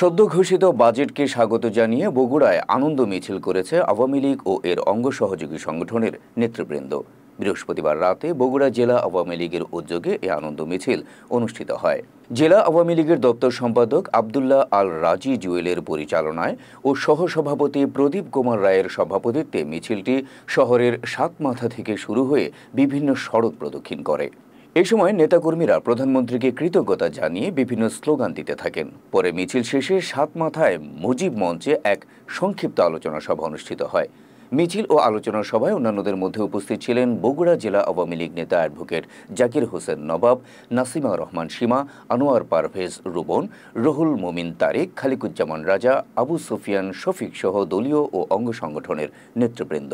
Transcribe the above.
সদ্য ঘোষিত বাজেটকে স্বাগত জানিয়ে বগুড়ায় আনন্দ মিছিল করেছে আওয়ামী লীগ ও এর অঙ্গ সহযোগী সংগঠনের নেতৃবৃন্দ বৃহস্পতিবার রাতে বগুড়া জেলা আওয়ামী লীগের উদ্যোগে এ আনন্দ মিছিল অনুষ্ঠিত হয় জেলা আওয়ামী লীগের দপ্তর সম্পাদক আবদুল্লাহ আল রাজি জুয়েলের পরিচালনায় ও সহসভাপতি প্রদীপ কুমার রায়ের সভাপতিত্বে মিছিলটি শহরের সাত মাথা থেকে শুরু হয়ে বিভিন্ন সড়ক প্রদক্ষিণ করে এ সময় নেতাকর্মীরা প্রধানমন্ত্রীকে কৃতজ্ঞতা জানিয়ে বিভিন্ন স্লোগান দিতে থাকেন পরে মিছিল শেষে সাত মাথায় মুজিব মঞ্চে এক সংক্ষিপ্ত আলোচনা সভা অনুষ্ঠিত হয় মিছিল ও আলোচনা সভায় অন্যান্যদের মধ্যে উপস্থিত ছিলেন বগুড়া জেলা আওয়ামী লীগ নেতা অ্যাডভোকেট জাকির হোসেন নবাব নাসিমা রহমান সীমা আনোয়ার পারভেজ রুবন রহুল মোমিন তারেক খালিকুজ্জামান রাজা আবু সুফিয়ান শফিক সহ দলীয় ও অঙ্গ সংগঠনের নেতৃবৃন্দ